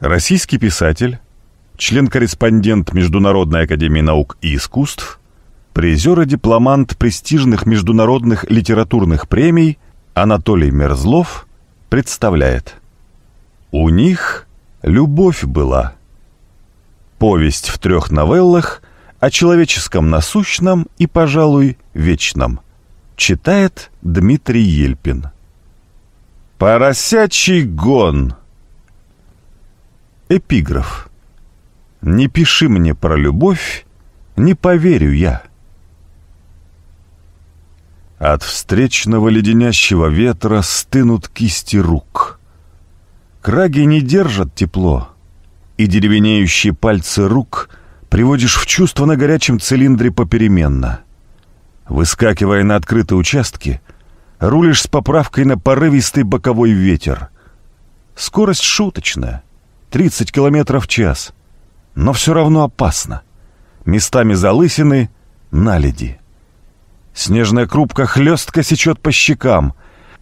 Российский писатель, член-корреспондент Международной академии наук и искусств, призер-дипломант и престижных международных литературных премий Анатолий Мерзлов представляет. У них любовь была. Повесть в трех новеллах о человеческом насущном и, пожалуй, вечном. Читает Дмитрий Ельпин. «Поросячий гон!» Эпиграф. «Не пиши мне про любовь, не поверю я». От встречного леденящего ветра стынут кисти рук. Краги не держат тепло, и деревенеющие пальцы рук приводишь в чувство на горячем цилиндре попеременно. Выскакивая на открытые участки, рулишь с поправкой на порывистый боковой ветер. Скорость шуточная — 30 км в час. Но все равно опасно. Местами залысины, наледи. Снежная крупка хлестко сечет по щекам,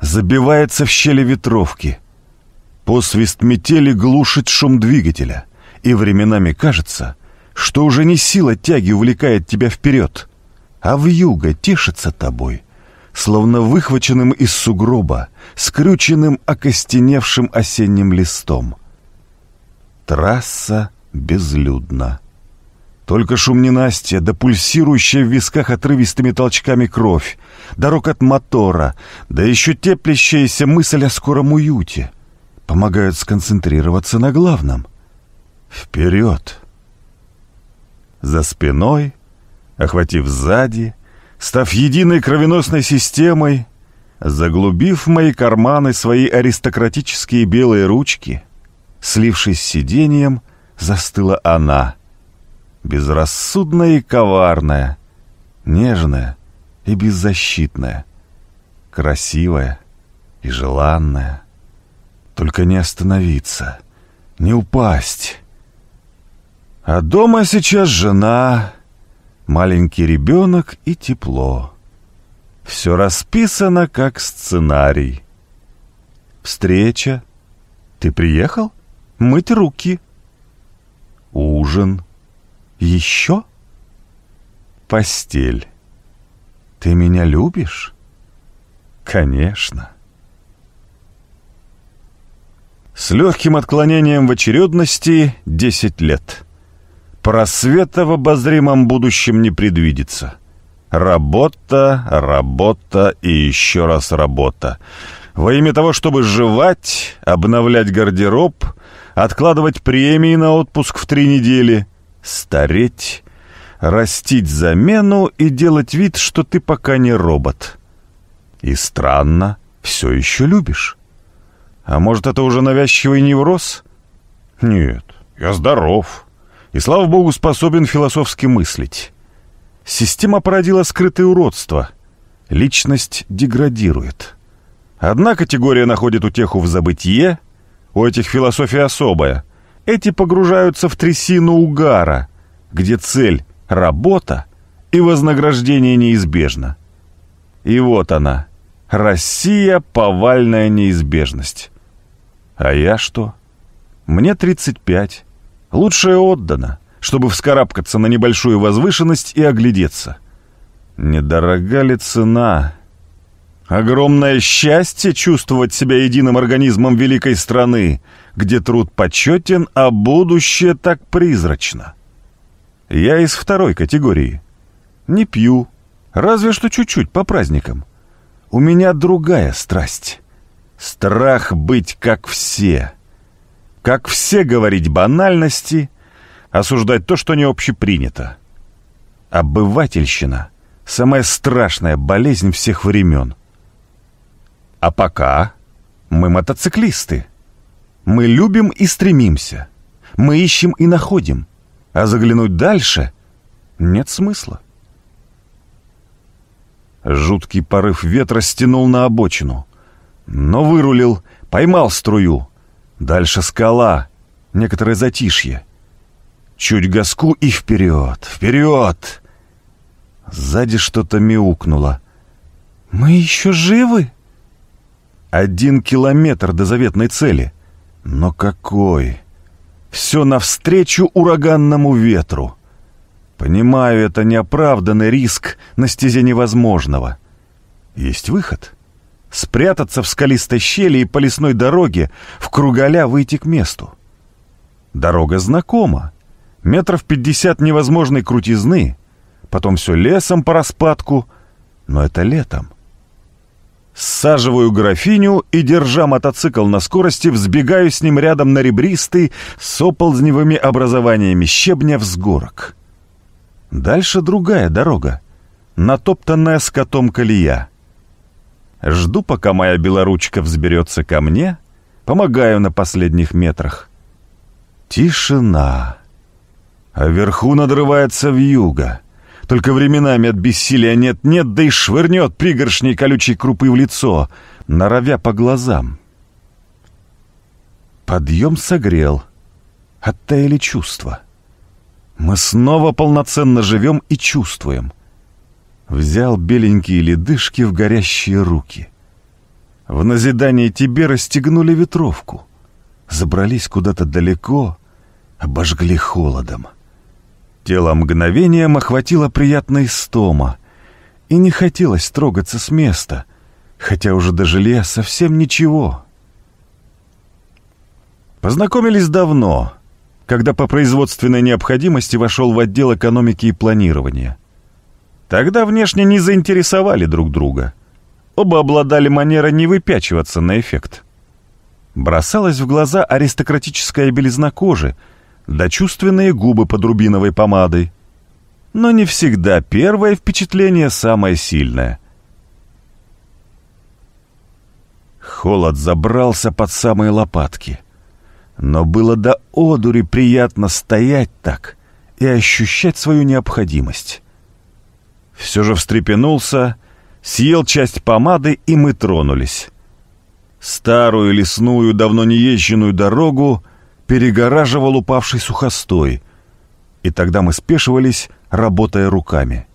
забивается в щели ветровки. Посвист метели глушит шум двигателя, и временами кажется, что уже не сила тяги увлекает тебя вперед, а вьюга тешится тобой, словно выхваченным из сугроба, скрюченным окостеневшим осенним листом — Трасса безлюдна. Только шум ненастья, да пульсирующая в висках отрывистыми толчками кровь, дорог от мотора, да еще теплящаяся мысль о скором уюте помогают сконцентрироваться на главном. Вперед! За спиной, охватив сзади, став единой кровеносной системой, заглубив в мои карманы свои аристократические белые ручки — Слившись с сиденьем, застыла она. Безрассудная и коварная, нежная и беззащитная, красивая и желанная. Только не остановиться, не упасть. А дома сейчас жена, маленький ребенок и тепло. Все расписано как сценарий. Встреча. Ты приехал? мыть руки. Ужин. Еще? Постель. Ты меня любишь? Конечно. С легким отклонением в очередности десять лет. Просвета в обозримом будущем не предвидится. Работа, работа и еще раз работа. Во имя того, чтобы жевать, обновлять гардероб, откладывать премии на отпуск в три недели, стареть, растить замену и делать вид, что ты пока не робот. И странно, все еще любишь. А может, это уже навязчивый невроз? Нет, я здоров. И, слава богу, способен философски мыслить. Система породила скрытое уродство. Личность деградирует. Одна категория находит утеху в забытие — у этих философия особая. Эти погружаются в трясину угара, где цель — работа, и вознаграждение неизбежно. И вот она. Россия — повальная неизбежность. А я что? Мне 35. Лучшее отдано, чтобы вскарабкаться на небольшую возвышенность и оглядеться. Недорога ли цена Огромное счастье чувствовать себя единым организмом великой страны, где труд почетен, а будущее так призрачно. Я из второй категории. Не пью, разве что чуть-чуть по праздникам. У меня другая страсть. Страх быть как все. Как все говорить банальности, осуждать то, что не общепринято. Обывательщина — самая страшная болезнь всех времен — а пока мы мотоциклисты. Мы любим и стремимся. Мы ищем и находим. А заглянуть дальше нет смысла. Жуткий порыв ветра стянул на обочину. Но вырулил, поймал струю. Дальше скала, некоторое затишье. Чуть газку и вперед, вперед! Сзади что-то мяукнуло. «Мы еще живы?» Один километр до заветной цели. Но какой? Все навстречу ураганному ветру. Понимаю, это неоправданный риск на стезе невозможного. Есть выход. Спрятаться в скалистой щели и по лесной дороге в круголя выйти к месту. Дорога знакома. Метров пятьдесят невозможной крутизны. Потом все лесом по распадку. Но это летом. Саживаю графиню и, держа мотоцикл на скорости, взбегаю с ним рядом на ребристый с оползневыми образованиями щебня взгорок. Дальше другая дорога, натоптанная скотом колея. Жду, пока моя белоручка взберется ко мне, помогаю на последних метрах. Тишина. А вверху надрывается вьюга. Только временами от бессилия нет-нет, да и швырнет пригоршней колючей крупы в лицо, норовя по глазам. Подъем согрел. Оттаяли чувства. Мы снова полноценно живем и чувствуем. Взял беленькие ледышки в горящие руки. В назидание тебе расстегнули ветровку. Забрались куда-то далеко, обожгли холодом. — Тело мгновением охватило приятная истома, и не хотелось трогаться с места, хотя уже до желе совсем ничего. Познакомились давно, когда по производственной необходимости вошел в отдел экономики и планирования. Тогда внешне не заинтересовали друг друга. Оба обладали манерой не выпячиваться на эффект. Бросалась в глаза аристократическая белизна кожи — да чувственные губы под рубиновой помадой. Но не всегда первое впечатление самое сильное. Холод забрался под самые лопатки. Но было до одури приятно стоять так и ощущать свою необходимость. Все же встрепенулся, съел часть помады, и мы тронулись. Старую лесную, давно не езженную дорогу — перегораживал упавший сухостой, и тогда мы спешивались, работая руками.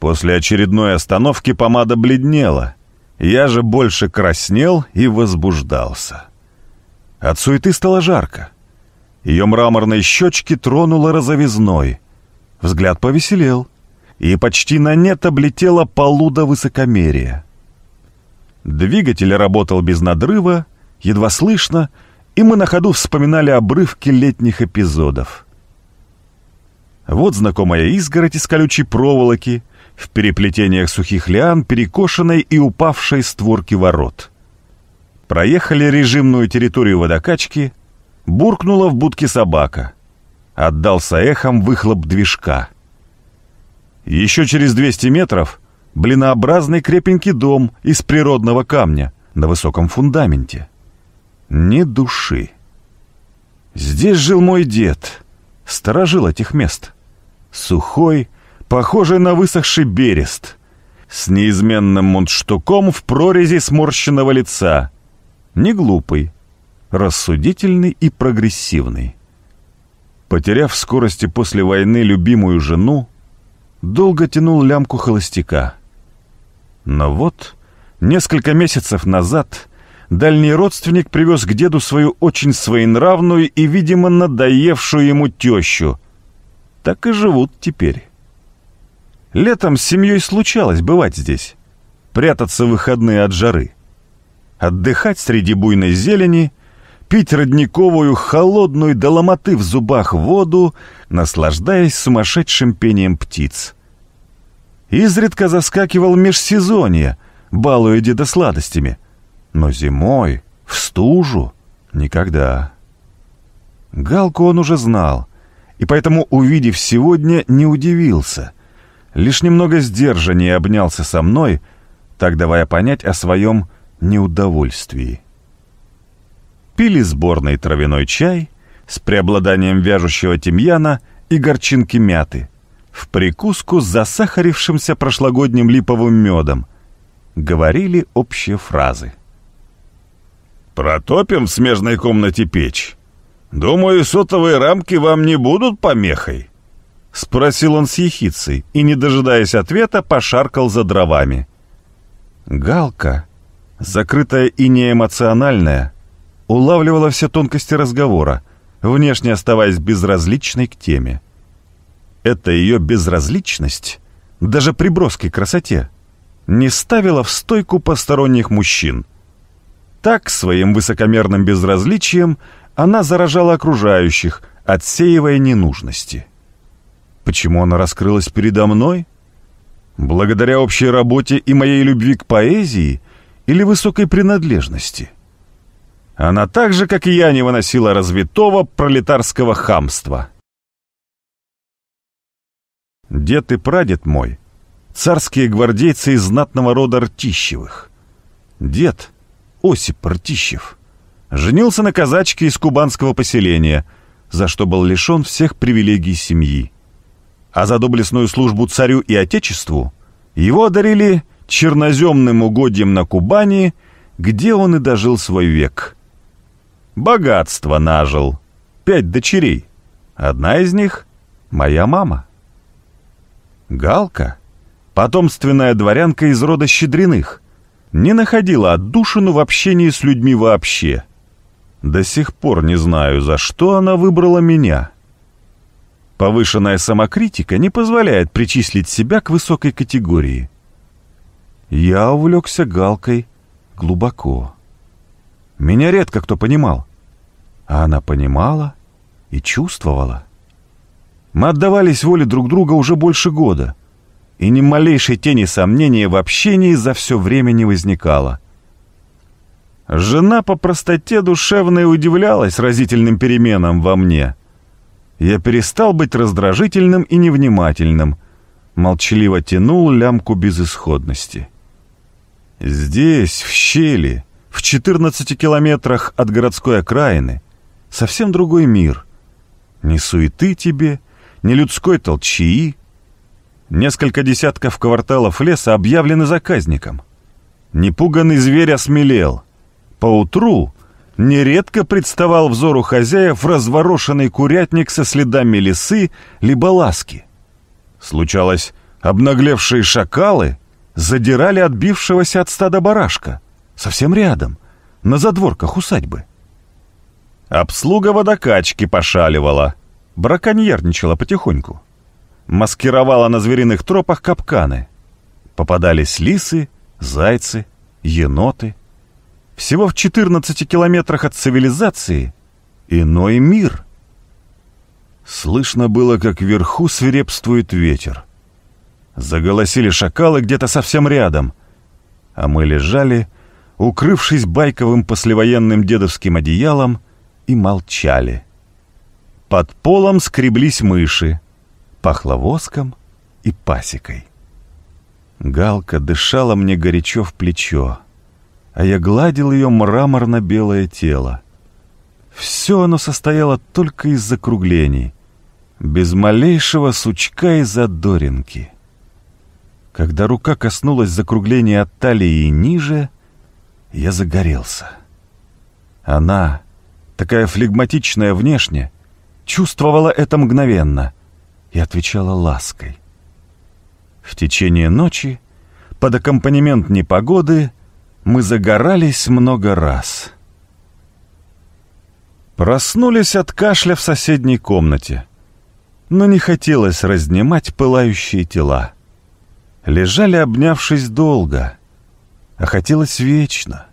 После очередной остановки помада бледнела, я же больше краснел и возбуждался. От суеты стало жарко. Ее мраморные щечки тронуло розовизной. Взгляд повеселел, и почти на нет облетела полуда высокомерия. Двигатель работал без надрыва, едва слышно — и мы на ходу вспоминали обрывки летних эпизодов. Вот знакомая изгородь из колючей проволоки, в переплетениях сухих лиан, перекошенной и упавшей створки ворот. Проехали режимную территорию водокачки, буркнула в будке собака. Отдался эхом выхлоп движка. Еще через 200 метров блинообразный крепенький дом из природного камня на высоком фундаменте. Ни души. Здесь жил мой дед, сторожил этих мест. Сухой, похожий на высохший берест, с неизменным мундштуком в прорези сморщенного лица. Не глупый, рассудительный и прогрессивный. Потеряв в скорости после войны любимую жену, долго тянул лямку холостяка. Но вот, несколько месяцев назад, дальний родственник привез к деду свою очень своенравную и, видимо, надоевшую ему тещу. Так и живут теперь. Летом с семьей случалось бывать здесь, прятаться в выходные от жары, отдыхать среди буйной зелени, пить родниковую холодную до ломоты в зубах воду, наслаждаясь сумасшедшим пением птиц. Изредка заскакивал межсезонье, балуя деда сладостями — но зимой, в стужу, никогда. Галку он уже знал, и поэтому, увидев сегодня, не удивился. Лишь немного сдержаннее обнялся со мной, так давая понять о своем неудовольствии. Пили сборный травяной чай с преобладанием вяжущего тимьяна и горчинки мяты, в прикуску с засахарившимся прошлогодним липовым медом. Говорили общие фразы. Протопим в смежной комнате печь. Думаю, сотовые рамки вам не будут помехой. Спросил он с ехицей и, не дожидаясь ответа, пошаркал за дровами. Галка, закрытая и неэмоциональная, улавливала все тонкости разговора, внешне оставаясь безразличной к теме. Эта ее безразличность, даже при броске красоте, не ставила в стойку посторонних мужчин — так, своим высокомерным безразличием, она заражала окружающих, отсеивая ненужности. Почему она раскрылась передо мной? Благодаря общей работе и моей любви к поэзии или высокой принадлежности? Она так же, как и я, не выносила развитого пролетарского хамства. Дед и прадед мой — царские гвардейцы из знатного рода Ртищевых. Дед — Осип Ртищев. Женился на казачке из кубанского поселения, за что был лишен всех привилегий семьи. А за доблестную службу царю и отечеству его одарили черноземным угодьем на Кубани, где он и дожил свой век. Богатство нажил. Пять дочерей. Одна из них — моя мама. Галка — потомственная дворянка из рода Щедриных — не находила отдушину в общении с людьми вообще. До сих пор не знаю, за что она выбрала меня. Повышенная самокритика не позволяет причислить себя к высокой категории. Я увлекся Галкой глубоко. Меня редко кто понимал. А она понимала и чувствовала. Мы отдавались воле друг друга уже больше года — и ни малейшей тени сомнения в общении за все время не возникало. Жена по простоте душевной удивлялась разительным переменам во мне. Я перестал быть раздражительным и невнимательным, молчаливо тянул лямку безысходности. Здесь, в щели, в 14 километрах от городской окраины, совсем другой мир. Ни суеты тебе, ни людской толчии, Несколько десятков кварталов леса объявлены заказником. Непуганный зверь осмелел. Поутру нередко представал взору хозяев разворошенный курятник со следами лисы либо ласки. Случалось, обнаглевшие шакалы задирали отбившегося от стада барашка, совсем рядом, на задворках усадьбы. Обслуга водокачки пошаливала, браконьерничала потихоньку маскировала на звериных тропах капканы. Попадались лисы, зайцы, еноты. Всего в 14 километрах от цивилизации иной мир. Слышно было, как вверху свирепствует ветер. Заголосили шакалы где-то совсем рядом, а мы лежали, укрывшись байковым послевоенным дедовским одеялом, и молчали. Под полом скреблись мыши — пахло воском и пасекой. Галка дышала мне горячо в плечо, а я гладил ее мраморно-белое тело. Все оно состояло только из закруглений, без малейшего сучка и задоринки. Когда рука коснулась закругления от талии и ниже, я загорелся. Она, такая флегматичная внешне, чувствовала это мгновенно — и отвечала лаской. В течение ночи, под аккомпанемент непогоды, мы загорались много раз. Проснулись от кашля в соседней комнате, но не хотелось разнимать пылающие тела. Лежали, обнявшись долго, а хотелось вечно,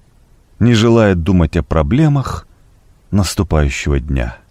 не желая думать о проблемах наступающего дня.